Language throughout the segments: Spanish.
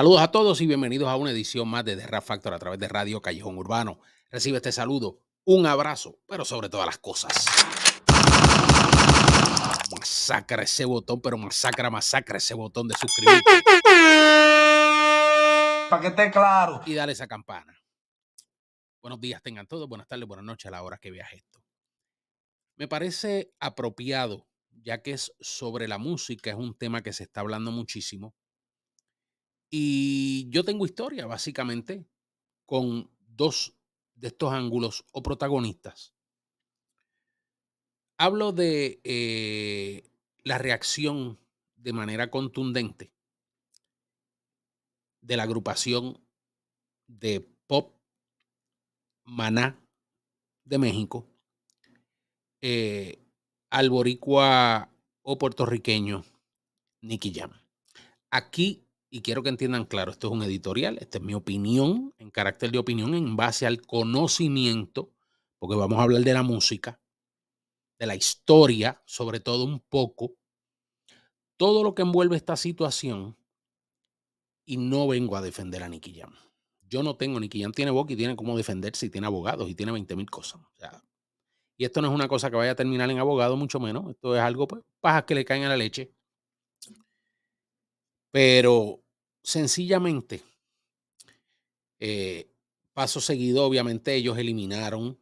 Saludos a todos y bienvenidos a una edición más de The Rap Factor a través de Radio Callejón Urbano. Recibe este saludo, un abrazo, pero sobre todas las cosas. Masacra ese botón, pero masacra, masacra ese botón de suscribirte. Para que esté claro. Y dale esa campana. Buenos días tengan todos, buenas tardes, buenas noches a la hora que veas esto. Me parece apropiado, ya que es sobre la música, es un tema que se está hablando muchísimo y yo tengo historia, básicamente, con dos de estos ángulos o protagonistas. Hablo de eh, la reacción de manera contundente de la agrupación de pop Maná de México eh, Alboricua o puertorriqueño Nicky Jam. Aquí y quiero que entiendan claro, esto es un editorial, esta es mi opinión, en carácter de opinión, en base al conocimiento, porque vamos a hablar de la música, de la historia, sobre todo un poco, todo lo que envuelve esta situación, y no vengo a defender a Nicky Jam. Yo no tengo, Nicky Jam tiene boca y tiene cómo defenderse y tiene abogados y tiene 20 mil cosas. y esto no es una cosa que vaya a terminar en abogado, mucho menos. Esto es algo, pues, pajas que le caen a la leche pero sencillamente, eh, paso seguido, obviamente ellos eliminaron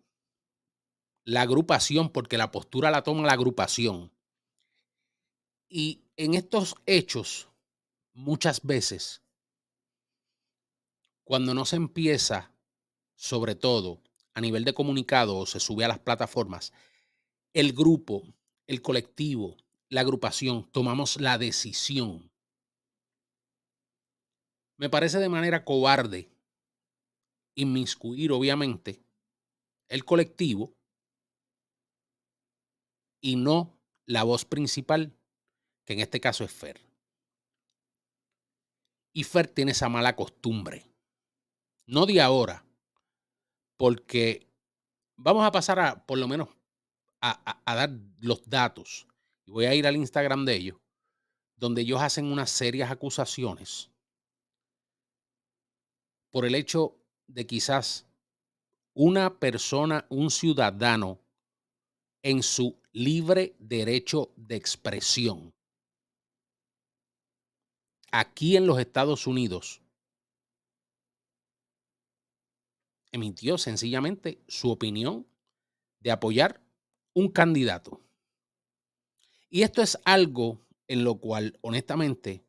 la agrupación porque la postura la toma la agrupación. Y en estos hechos, muchas veces, cuando no se empieza, sobre todo a nivel de comunicado o se sube a las plataformas, el grupo, el colectivo, la agrupación, tomamos la decisión me parece de manera cobarde inmiscuir, obviamente, el colectivo y no la voz principal, que en este caso es Fer. Y Fer tiene esa mala costumbre. No de ahora, porque vamos a pasar a, por lo menos, a, dar los datos. voy a ir al Instagram de ellos, donde ellos hacen unas serias acusaciones por el hecho de quizás una persona, un ciudadano, en su libre derecho de expresión. Aquí en los Estados Unidos emitió sencillamente su opinión de apoyar un candidato. Y esto es algo en lo cual, honestamente,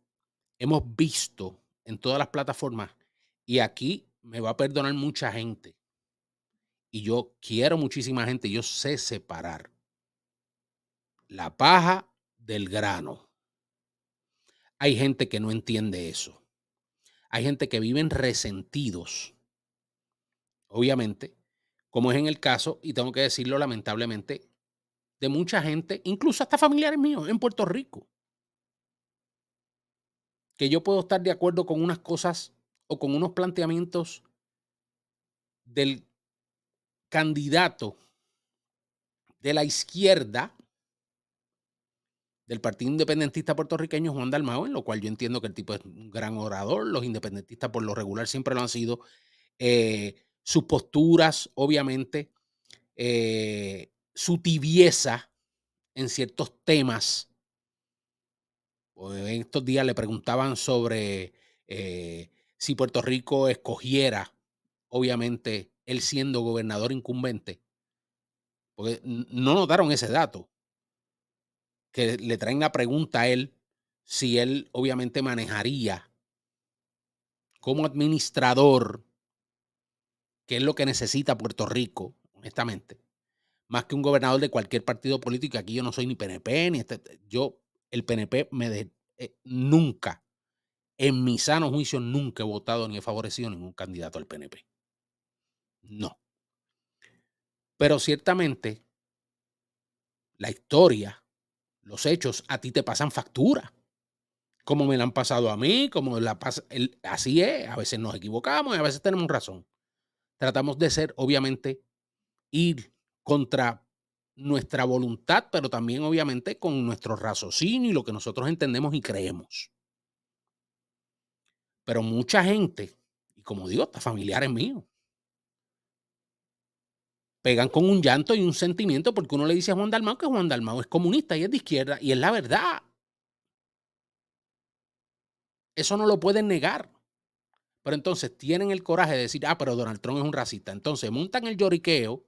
hemos visto en todas las plataformas y aquí me va a perdonar mucha gente. Y yo quiero muchísima gente. Yo sé separar la paja del grano. Hay gente que no entiende eso. Hay gente que viven resentidos. Obviamente, como es en el caso, y tengo que decirlo lamentablemente, de mucha gente, incluso hasta familiares míos en Puerto Rico. Que yo puedo estar de acuerdo con unas cosas o con unos planteamientos del candidato de la izquierda del Partido Independentista Puertorriqueño, Juan Dalmao, en lo cual yo entiendo que el tipo es un gran orador, los independentistas por lo regular siempre lo han sido, eh, sus posturas, obviamente, eh, su tibieza en ciertos temas. En estos días le preguntaban sobre eh, si Puerto Rico escogiera, obviamente, él siendo gobernador incumbente, porque no notaron ese dato, que le traen la pregunta a él si él obviamente manejaría como administrador, que es lo que necesita Puerto Rico, honestamente, más que un gobernador de cualquier partido político, aquí yo no soy ni PNP, ni este, yo, el PNP me de, eh, nunca en mi sano juicio nunca he votado ni he favorecido ningún candidato al PNP. No. Pero ciertamente la historia, los hechos, a ti te pasan factura. Como me la han pasado a mí, como la pasa. así es, a veces nos equivocamos y a veces tenemos razón. Tratamos de ser, obviamente, ir contra nuestra voluntad, pero también, obviamente, con nuestro raciocinio y lo que nosotros entendemos y creemos. Pero mucha gente, y como digo, hasta familiares míos, pegan con un llanto y un sentimiento porque uno le dice a Juan Dalmau que Juan Dalmau es comunista y es de izquierda y es la verdad. Eso no lo pueden negar. Pero entonces tienen el coraje de decir, ah, pero Donald Trump es un racista. Entonces montan el lloriqueo,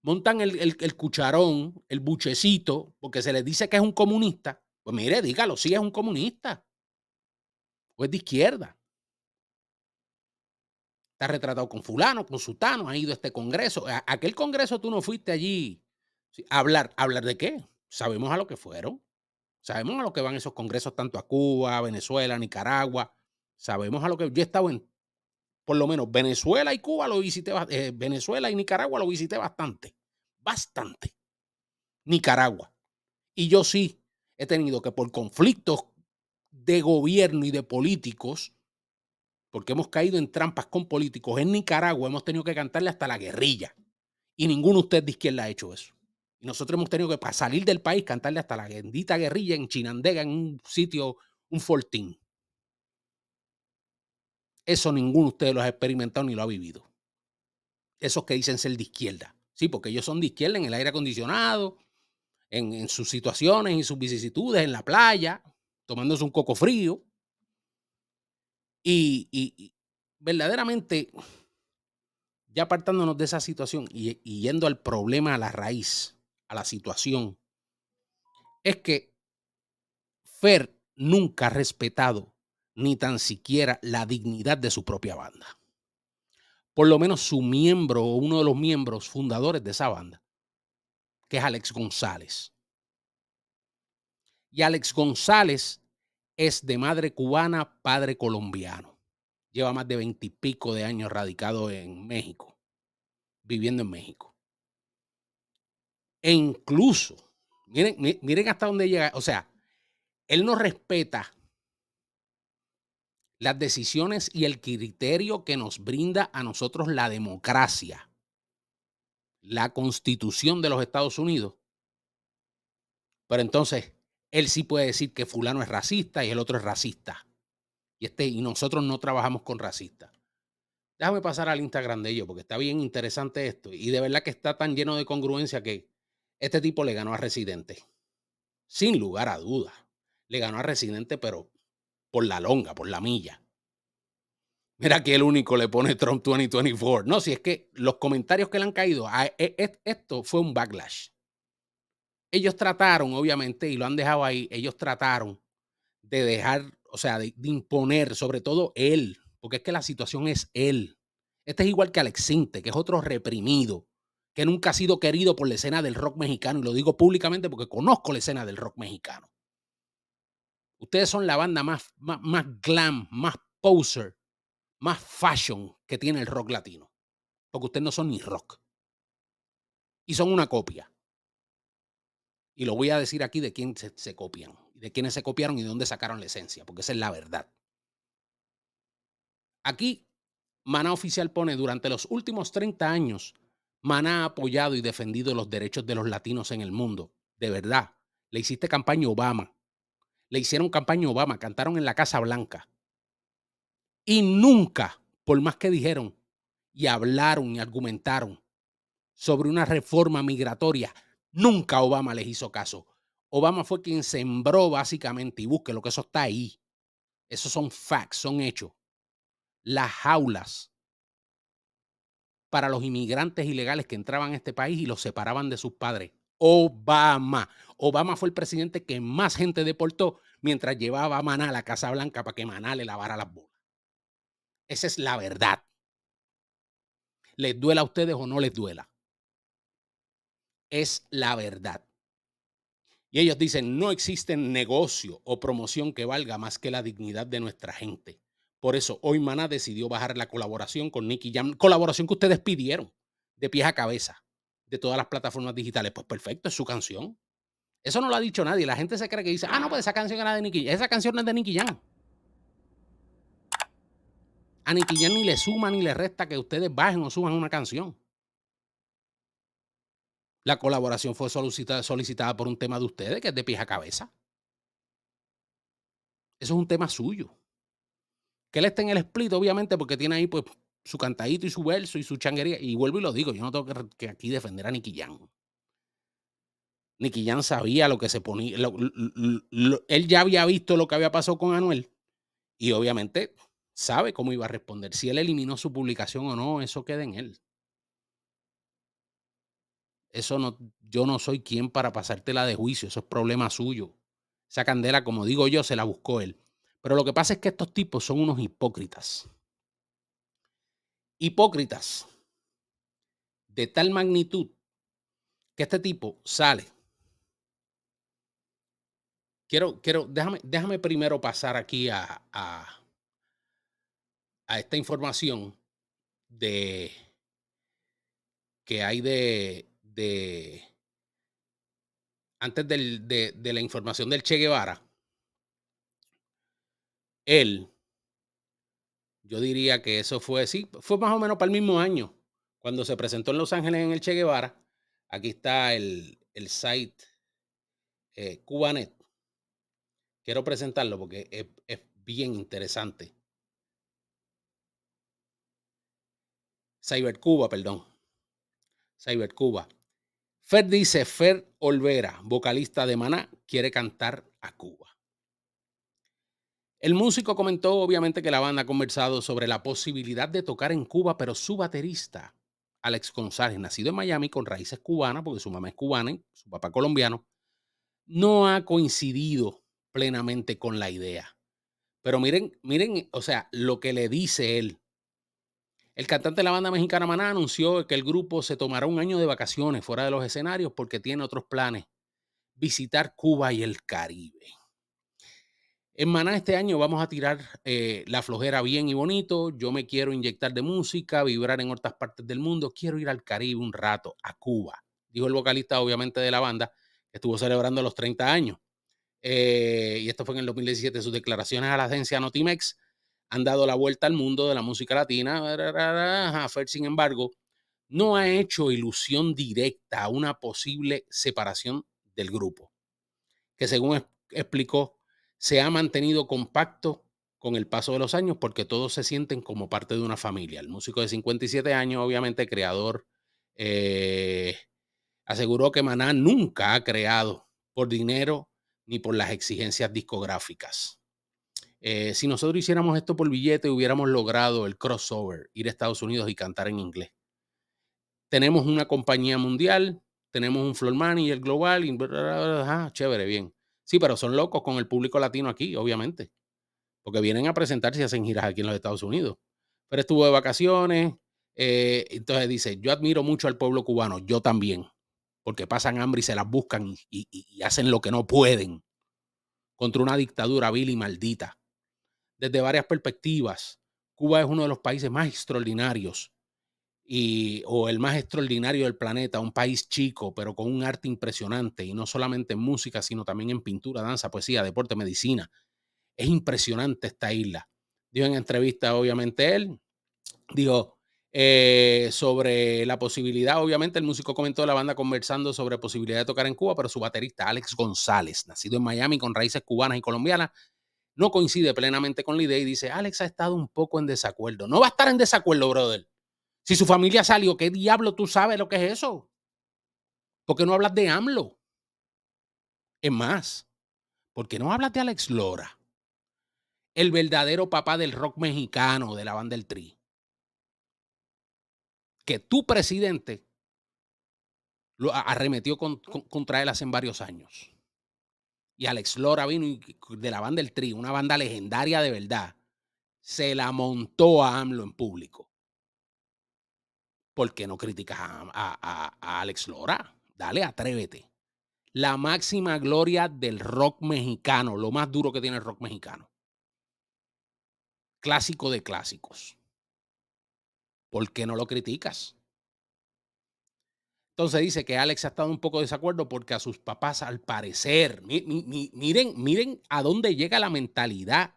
montan el, el cucharón, el buchecito, porque se les dice que es un comunista. Pues mire, dígalo, sí es un comunista o es de izquierda. Está retratado con fulano, con sutano, ha ido a este congreso. A aquel congreso tú no fuiste allí hablar. ¿Hablar de qué? Sabemos a lo que fueron. Sabemos a lo que van esos congresos tanto a Cuba, Venezuela, Nicaragua. Sabemos a lo que yo he estado en, por lo menos Venezuela y Cuba lo visité, eh, Venezuela y Nicaragua lo visité bastante, bastante. Nicaragua. Y yo sí he tenido que por conflictos de gobierno y de políticos, porque hemos caído en trampas con políticos, en Nicaragua hemos tenido que cantarle hasta la guerrilla. Y ninguno de ustedes de izquierda ha hecho eso. Y nosotros hemos tenido que, para salir del país, cantarle hasta la bendita guerrilla en Chinandega, en un sitio, un fortín. Eso ninguno de ustedes lo ha experimentado ni lo ha vivido. Esos que dicen ser de izquierda. Sí, porque ellos son de izquierda en el aire acondicionado, en, en sus situaciones, en sus vicisitudes, en la playa tomándose un coco frío. Y, verdaderamente, ya apartándonos de esa situación y, y yendo al problema, a la raíz, a la situación, es que Fer nunca ha respetado ni tan siquiera la dignidad de su propia banda. Por lo menos su miembro o uno de los miembros fundadores de esa banda, que es Alex González y Alex González es de madre cubana, padre colombiano. Lleva más de veintipico de años radicado en México, viviendo en México. E incluso, miren, miren hasta dónde llega, o sea, él no respeta las decisiones y el criterio que nos brinda a nosotros la democracia, la constitución de los Estados Unidos. Pero entonces, él sí puede decir que fulano es racista y el otro es racista. Y, este, y nosotros no trabajamos con racistas. Déjame pasar al Instagram de ellos porque está bien interesante esto. Y de verdad que está tan lleno de congruencia que este tipo le ganó a Residente. Sin lugar a dudas. Le ganó a Residente, pero por la longa, por la milla. Mira que el único le pone Trump 2024. No, si es que los comentarios que le han caído, a, e, e, esto fue un backlash ellos trataron, obviamente, y lo han dejado ahí, ellos trataron de dejar, o sea, de, imponer, sobre todo él, porque es que la situación es él. Este es igual que Alex Sinte, que es otro reprimido, que nunca ha sido querido por la escena del rock mexicano, y lo digo públicamente porque conozco la escena del rock mexicano. Ustedes son la banda más, más glam, más poser, más fashion que tiene el rock latino, porque ustedes no son ni rock. Y son una copia. Y lo voy a decir aquí de quién se, copian, de quiénes se copiaron y de dónde sacaron la esencia, porque esa es la verdad. Aquí, Maná Oficial pone, durante los últimos 30 años, Maná ha apoyado y defendido los derechos de los latinos en el mundo. De verdad, le hiciste campaña Obama. Le hicieron campaña Obama, cantaron en la Casa Blanca. Y nunca, por más que dijeron y hablaron y argumentaron sobre una reforma migratoria, Nunca Obama les hizo caso. Obama fue quien sembró básicamente, y busque lo que eso está ahí. Esos son facts, son hechos. Las jaulas para los inmigrantes ilegales que entraban a este país y los separaban de sus padres. Obama. Obama fue el presidente que más gente deportó mientras llevaba a Maná a la Casa Blanca para que Maná le lavara las bolas. Esa es la verdad. Les duela a ustedes o no les duela es la verdad. Y ellos dicen, no existe negocio o promoción que valga más que la dignidad de nuestra gente. Por eso hoy Maná decidió bajar la colaboración con Nicky Jam, colaboración que ustedes pidieron de pies a cabeza de todas las plataformas digitales. Pues perfecto, es su canción. Eso no lo ha dicho nadie. La gente se cree que dice, ah, no, pues esa canción era de Nicky Esa canción no es de Nicky Jam. A Nicky Jam ni le suma ni le resta que ustedes bajen o suban una canción. La colaboración fue solicitada por un tema de ustedes, que es de pija a cabeza. Eso es un tema suyo. Que él esté en el split, obviamente, porque tiene ahí pues, su cantadito y su verso y su changuería. Y vuelvo y lo digo, yo no tengo que, aquí defender a Nicky Jan. Nicky sabía lo que se ponía. él ya había visto lo que había pasado con Anuel. Y obviamente sabe cómo iba a responder. Si él eliminó su publicación o no, eso queda en él. Eso no, yo no soy quien para pasártela de juicio, eso es problema suyo. Esa candela, como digo yo, se la buscó él. Pero lo que pasa es que estos tipos son unos hipócritas. Hipócritas de tal magnitud que este tipo sale. Quiero, quiero, déjame, déjame primero pasar aquí a, a, a esta información de que hay de antes de, la información del Che Guevara, él, yo diría que eso fue, sí, fue más o menos para el mismo año, cuando se presentó en Los Ángeles en el Che Guevara. Aquí está el, el site eh, Cubanet. Quiero presentarlo porque es, es bien interesante. Cybercuba, perdón. Cybercuba. Fer dice, Fer Olvera, vocalista de Maná, quiere cantar a Cuba. El músico comentó obviamente que la banda ha conversado sobre la posibilidad de tocar en Cuba, pero su baterista, Alex González, nacido en Miami con raíces cubanas, porque su mamá es cubana y su papá colombiano, no ha coincidido plenamente con la idea. Pero miren, miren, o sea, lo que le dice él. El cantante de la banda mexicana Maná anunció que el grupo se tomará un año de vacaciones fuera de los escenarios porque tiene otros planes, visitar Cuba y el Caribe. En Maná este año vamos a tirar eh, la flojera bien y bonito. Yo me quiero inyectar de música, vibrar en otras partes del mundo. Quiero ir al Caribe un rato, a Cuba. Dijo el vocalista, obviamente, de la banda, que estuvo celebrando los 30 años. Eh, y esto fue en el 2017. Sus declaraciones a la agencia Notimex han dado la vuelta al mundo de la música latina. Fer, sin embargo, no ha hecho ilusión directa a una posible separación del grupo, que según explicó, se ha mantenido compacto con el paso de los años porque todos se sienten como parte de una familia. El músico de 57 años, obviamente creador, eh, aseguró que Maná nunca ha creado por dinero ni por las exigencias discográficas. Eh, si nosotros hiciéramos esto por billete, hubiéramos logrado el crossover, ir a Estados Unidos y cantar en inglés. Tenemos una compañía mundial, tenemos un floor manager y el global. chévere, bien. Sí, pero son locos con el público latino aquí, obviamente, porque vienen a presentarse y hacen giras aquí en los Estados Unidos. Pero estuvo de vacaciones, eh, entonces dice, yo admiro mucho al pueblo cubano, yo también, porque pasan hambre y se las buscan y hacen lo que no pueden contra una dictadura vil y maldita desde varias perspectivas. Cuba es uno de los países más extraordinarios y, o el más extraordinario del planeta, un país chico, pero con un arte impresionante, y no solamente en música, sino también en pintura, danza, poesía, deporte, medicina. Es impresionante esta isla. Dio en entrevista, obviamente, él, dijo eh, sobre la posibilidad, obviamente, el músico comentó la banda conversando sobre posibilidad de tocar en Cuba, pero su baterista, Alex González, nacido en Miami con raíces cubanas y colombianas, no coincide plenamente con la idea y dice, Alex ha estado un poco en desacuerdo. No va a estar en desacuerdo, brother. Si su familia salió, ¿qué diablo tú sabes lo que es eso? Porque no hablas de AMLO? Es más, porque no hablas de Alex Lora? El verdadero papá del rock mexicano, de la banda del Tri. Que tu presidente lo arremetió contra él hace varios años y Alex Lora vino de la banda El Tri, una banda legendaria de verdad, se la montó a AMLO en público. ¿Por qué no criticas a Alex Lora? Dale, atrévete. La máxima gloria del rock mexicano, lo más duro que tiene el rock mexicano. Clásico de clásicos. ¿Por qué no lo criticas? Entonces dice que Alex ha estado un poco de desacuerdo porque a sus papás, al parecer, miren, miren a dónde llega la mentalidad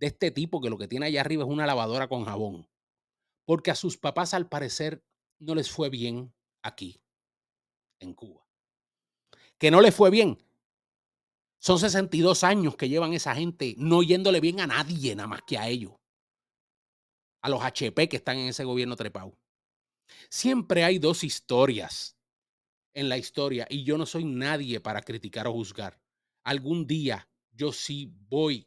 de este tipo que lo que tiene allá arriba es una lavadora con jabón. Porque a sus papás, al parecer, no les fue bien aquí, en Cuba. Que no les fue bien. Son 62 años que llevan esa gente no yéndole bien a nadie, nada más que a ellos. A los HP que están en ese gobierno trepado. Siempre hay dos historias en la historia y yo no soy nadie para criticar o juzgar. Algún día yo sí voy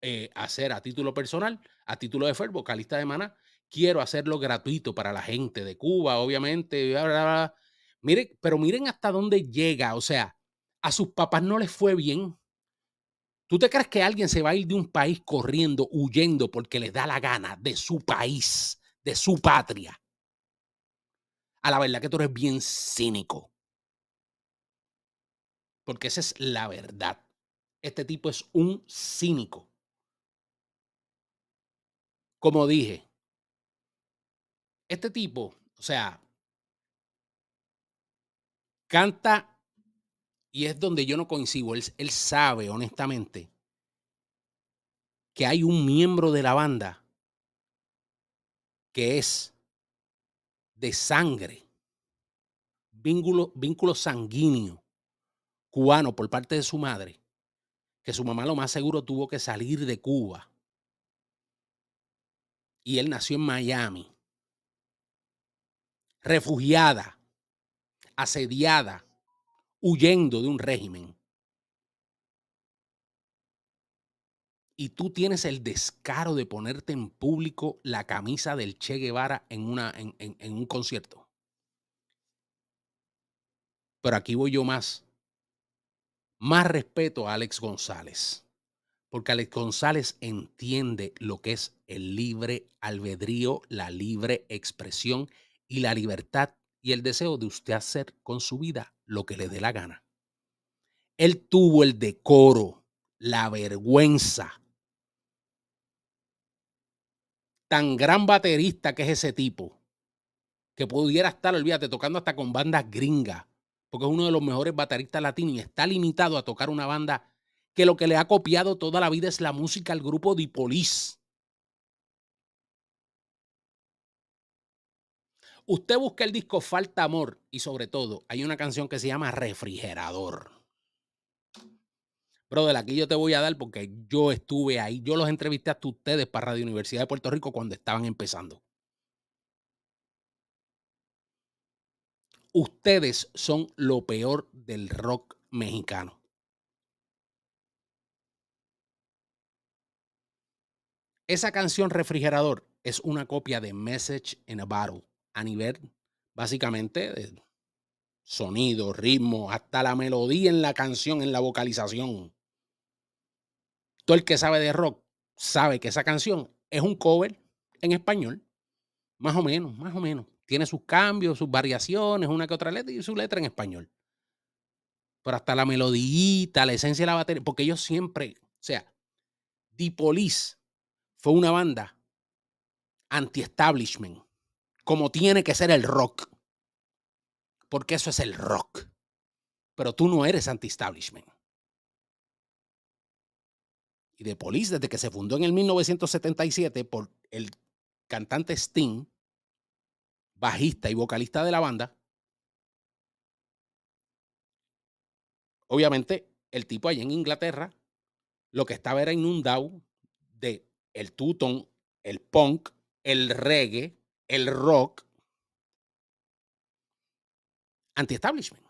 eh, a hacer a título personal, a título de Fer, vocalista de Maná, quiero hacerlo gratuito para la gente de Cuba, obviamente. Mire, pero miren hasta dónde llega. O sea, a sus papás no les fue bien. ¿Tú te crees que alguien se va a ir de un país corriendo, huyendo, porque les da la gana de su país, de su patria? A la verdad que tú eres bien cínico porque esa es la verdad. Este tipo es un cínico. Como dije, este tipo, o sea, canta y es donde yo no coincido. Él, él sabe, honestamente, que hay un miembro de la banda que es de sangre, vínculo, vínculo sanguíneo cubano por parte de su madre, que su mamá lo más seguro tuvo que salir de Cuba. Y él nació en Miami. Refugiada, asediada, huyendo de un régimen. Y tú tienes el descaro de ponerte en público la camisa del Che Guevara en, una, en, un concierto. Pero aquí voy yo más más respeto a Alex González, porque Alex González entiende lo que es el libre albedrío, la libre expresión y la libertad y el deseo de usted hacer con su vida lo que le dé la gana. Él tuvo el decoro, la vergüenza. Tan gran baterista que es ese tipo, que pudiera estar, olvídate, tocando hasta con bandas gringas que es uno de los mejores bateristas latinos y está limitado a tocar una banda que lo que le ha copiado toda la vida es la música al grupo Dipolis. Usted busca el disco Falta Amor y sobre todo hay una canción que se llama Refrigerador. Brother, aquí yo te voy a dar porque yo estuve ahí, yo los entrevisté hasta ustedes para Radio Universidad de Puerto Rico cuando estaban empezando. Ustedes son lo peor del rock mexicano. Esa canción Refrigerador es una copia de Message in a Bottle. a nivel básicamente de sonido, ritmo, hasta la melodía en la canción, en la vocalización. Todo el que sabe de rock sabe que esa canción es un cover en español, más o menos, más o menos tiene sus cambios, sus variaciones, una que otra letra y su letra en español. Pero hasta la melodía, la esencia de la batería, porque ellos siempre, o sea, The Police fue una banda anti-establishment, como tiene que ser el rock, porque eso es el rock. Pero tú no eres anti-establishment. Y The Police, desde que se fundó en el 1977 por el cantante Sting, bajista y vocalista de la banda. Obviamente, el tipo allá en Inglaterra lo que estaba era inundado de el tutón, el punk, el reggae, el rock, anti-establishment.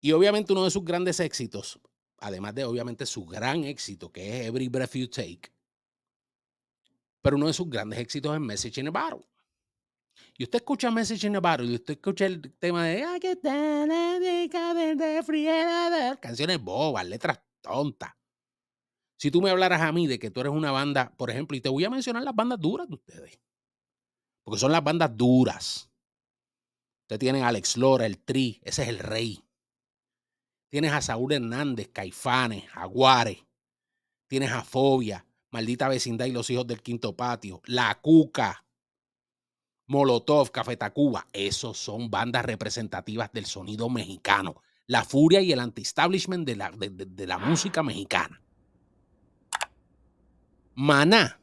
Y obviamente uno de sus grandes éxitos, además de obviamente su gran éxito, que es Every Breath You Take, pero uno de sus grandes éxitos es Message in a Y usted escucha Message in a y usted escucha el tema de Aquí de refrigerador. Canciones bobas, letras tontas. Si tú me hablaras a mí de que tú eres una banda, por ejemplo, y te voy a mencionar las bandas duras de ustedes, porque son las bandas duras. Ustedes tienen a Alex Lora, el Tri, ese es el rey. Tienes a Saúl Hernández, Caifanes, Aguare. Tienes a Fobia, Maldita vecindad y los hijos del quinto patio. La Cuca. Molotov, Café Tacuba. Esos son bandas representativas del sonido mexicano. La furia y el anti-establishment de la, de, la música mexicana. Maná.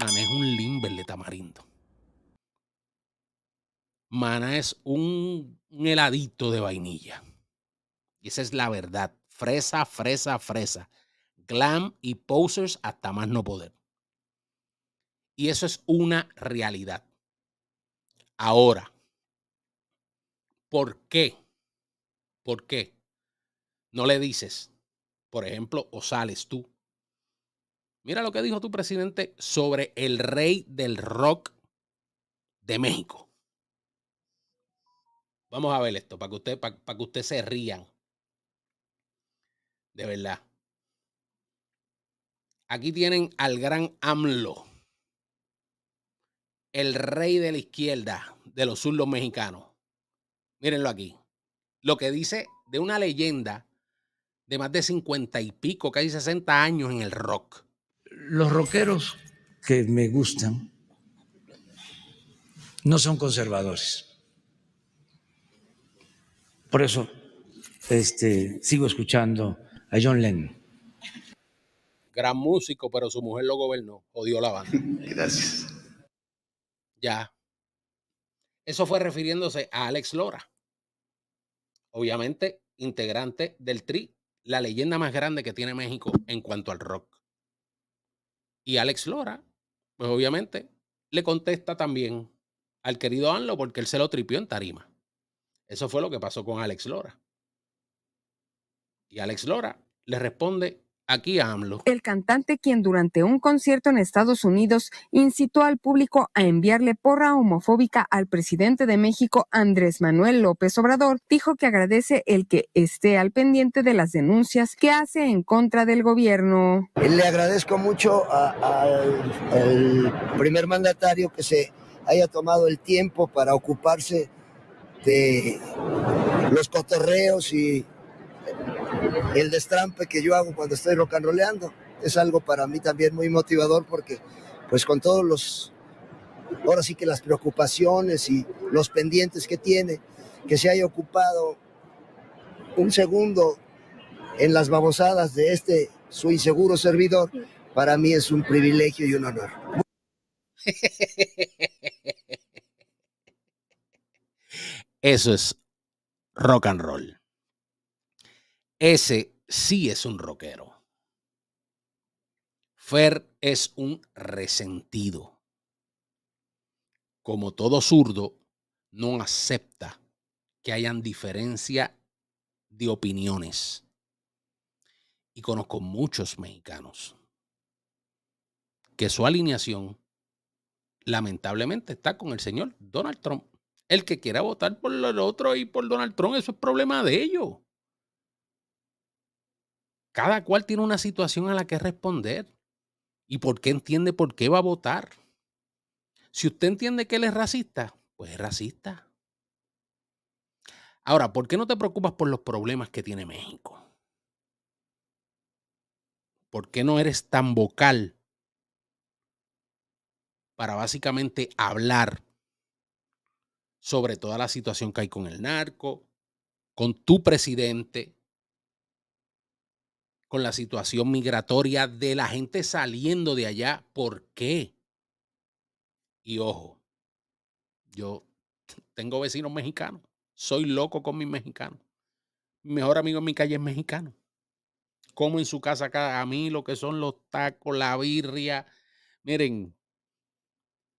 Mana es un limber de tamarindo. Mana es un, un, heladito de vainilla. Y esa es la verdad. Fresa, fresa, fresa glam y posers hasta más no poder. Y eso es una realidad. Ahora, ¿por qué? ¿Por qué? No le dices, por ejemplo, o sales tú. Mira lo que dijo tu presidente sobre el rey del rock de México. Vamos a ver esto para que, usted, para, que usted se rían. De verdad. Aquí tienen al gran AMLO, el rey de la izquierda de los zurdos mexicanos. Mírenlo aquí. Lo que dice de una leyenda de más de 50 y pico, casi 60 años en el rock. Los rockeros que me gustan no son conservadores. Por eso este, sigo escuchando a John Lennon gran músico, pero su mujer lo gobernó, odió la banda. Gracias. Ya. Eso fue refiriéndose a Alex Lora. Obviamente, integrante del Tri, la leyenda más grande que tiene México en cuanto al rock. Y Alex Lora, pues obviamente, le contesta también al querido Anlo porque él se lo tripió en tarima. Eso fue lo que pasó con Alex Lora. Y Alex Lora le responde Aquí AMLO. El cantante quien durante un concierto en Estados Unidos incitó al público a enviarle porra homofóbica al presidente de México, Andrés Manuel López Obrador, dijo que agradece el que esté al pendiente de las denuncias que hace en contra del gobierno. Le agradezco mucho al primer mandatario que se haya tomado el tiempo para ocuparse de los cotorreos y el destrampe que yo hago cuando estoy rock and rollando. Es algo para mí también muy motivador porque pues con todos los, ahora sí que las preocupaciones y los pendientes que tiene, que se haya ocupado un segundo en las babosadas de este su inseguro servidor, para mí es un privilegio y un honor. Eso es rock and roll. Ese sí es un rockero. Fer es un resentido. Como todo zurdo, no acepta que hayan diferencia de opiniones. Y conozco muchos mexicanos que su alineación lamentablemente está con el señor Donald Trump. El que quiera votar por el otro y por Donald Trump, eso es problema de ellos. Cada cual tiene una situación a la que responder y por qué entiende por qué va a votar. Si usted entiende que él es racista, pues es racista. Ahora, ¿por qué no te preocupas por los problemas que tiene México? ¿Por qué no eres tan vocal para básicamente hablar sobre toda la situación que hay con el narco, con tu presidente, con la situación migratoria de la gente saliendo de allá. ¿Por qué? Y ojo, yo tengo vecinos mexicanos. Soy loco con mis mexicanos. Mi mejor amigo en mi calle es mexicano. Como en su casa acá, a mí lo que son los tacos, la birria. Miren,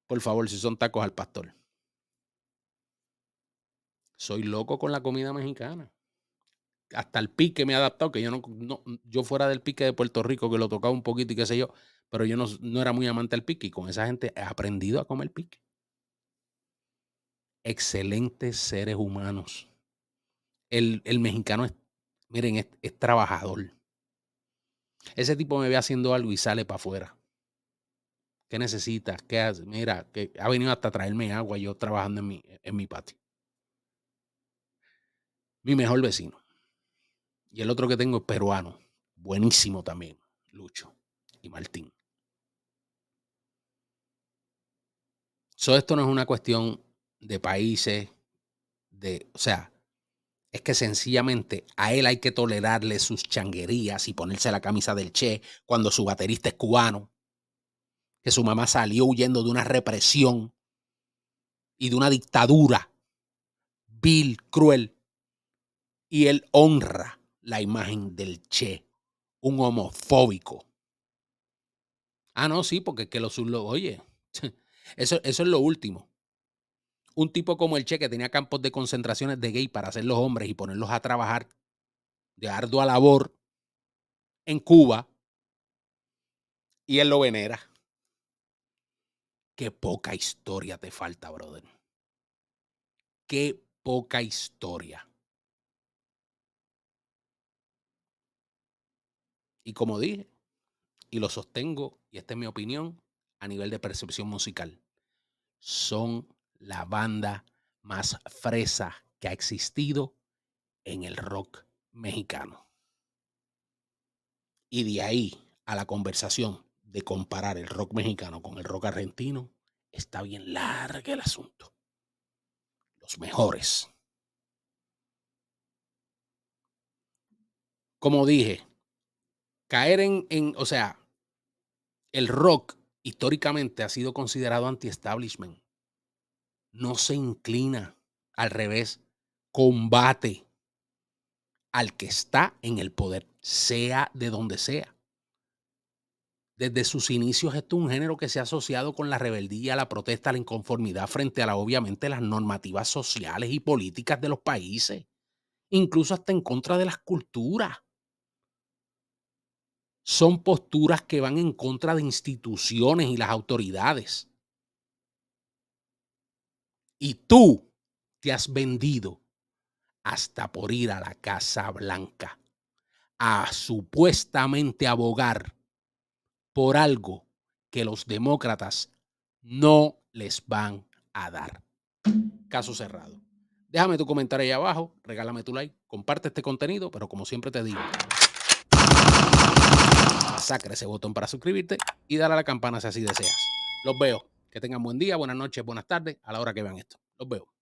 por favor, si son tacos al pastor. Soy loco con la comida mexicana hasta el pique me he adaptado, que yo no, yo fuera del pique de Puerto Rico, que lo tocaba un poquito y qué sé yo, pero yo no, no era muy amante al pique y con esa gente he aprendido a comer pique. Excelentes seres humanos. El, mexicano es, miren, es, trabajador. Ese tipo me ve haciendo algo y sale para afuera. ¿Qué necesitas? ¿Qué hace? Mira, que ha venido hasta traerme agua yo trabajando en mi, en mi patio. Mi mejor vecino. Y el otro que tengo es peruano. Buenísimo también, Lucho y Martín. So, esto no es una cuestión de países, de, o sea, es que sencillamente a él hay que tolerarle sus changuerías y ponerse la camisa del Che cuando su baterista es cubano, que su mamá salió huyendo de una represión y de una dictadura vil, cruel, y él honra la imagen del Che, un homofóbico. Ah, no, sí, porque que los lo oye, eso, eso es lo último. Un tipo como el Che que tenía campos de concentraciones de gay para hacer los hombres y ponerlos a trabajar de ardua labor en Cuba y él lo venera. Qué poca historia te falta, brother. Qué poca historia. Y como dije, y lo sostengo, y esta es mi opinión, a nivel de percepción musical, son la banda más fresa que ha existido en el rock mexicano. Y de ahí a la conversación de comparar el rock mexicano con el rock argentino, está bien largo el asunto. Los mejores. Como dije, caer en, o sea, el rock históricamente ha sido considerado anti-establishment. No se inclina, al revés, combate al que está en el poder, sea de donde sea. Desde sus inicios, esto es un género que se ha asociado con la rebeldía, la protesta, la inconformidad frente a la, obviamente, las normativas sociales y políticas de los países, incluso hasta en contra de las culturas son posturas que van en contra de instituciones y las autoridades. Y tú te has vendido hasta por ir a la Casa Blanca a supuestamente abogar por algo que los demócratas no les van a dar. Caso cerrado. Déjame tu comentario ahí abajo, regálame tu like, comparte este contenido, pero como siempre te digo, sacre ese botón para suscribirte y darle a la campana si así deseas. Los veo. Que tengan buen día, buenas noches, buenas tardes, a la hora que vean esto. Los veo.